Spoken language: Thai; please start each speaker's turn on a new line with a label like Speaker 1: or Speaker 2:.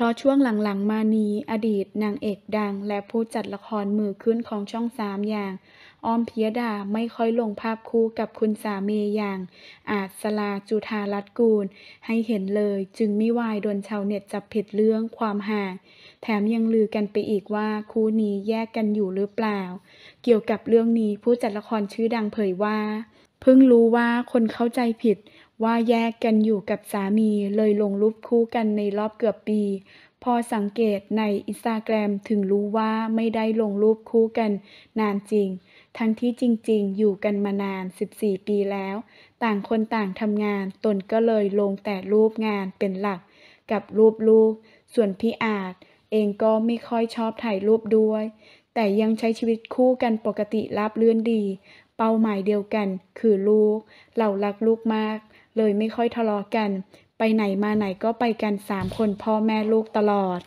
Speaker 1: เพราะช่วงหลังๆมานี้ อดีตนางเอกดังและผู้จัดละครมือขึ้นของช่องสามอย่าง อ้อมพิยดาไม่ค่อยลงภาพคู่กับคุณสามีอย่าง อาจสลาจุธารัตกูล ให้เห็นเลยจึงไม่วายโดนชาวเน็ตจับผิดเรื่องความห่าง แถมยังลือกันไปอีกว่าคู่นี้แยกกันอยู่หรือเปล่า เกี่ยวกับเรื่องนี้ผู้จัดละครชื่อดังเผยว่าเพิ่งรู้ว่าคนเข้าใจผิดว่าแยกกันอยู่กับสามีเลยลงรูปคู่กันในรอบเกือบปี พอสังเกตในอินสตาแกรมถึงรู้ว่าไม่ได้ลงรูปคู่กันนานจริง ทั้งที่จริงๆ อยู่กันมานาน 14 ปีแล้ว ต่างคนต่างทำงาน ตนก็เลยลงแต่รูปงานเป็นหลักกับรูปลูก ส่วนพี่อาจเองก็ไม่ค่อยชอบถ่ายรูปด้วย แต่ยังใช้ชีวิตคู่กันปกติราบเรื่อนดี เป้าหมายเดียวกัน คือลูกเรารักลูกมากเลยไม่ค่อยทะเลาะกัน ไปไหนมาไหนก็ไปกันสามคนพ่อแม่ลูกตลอด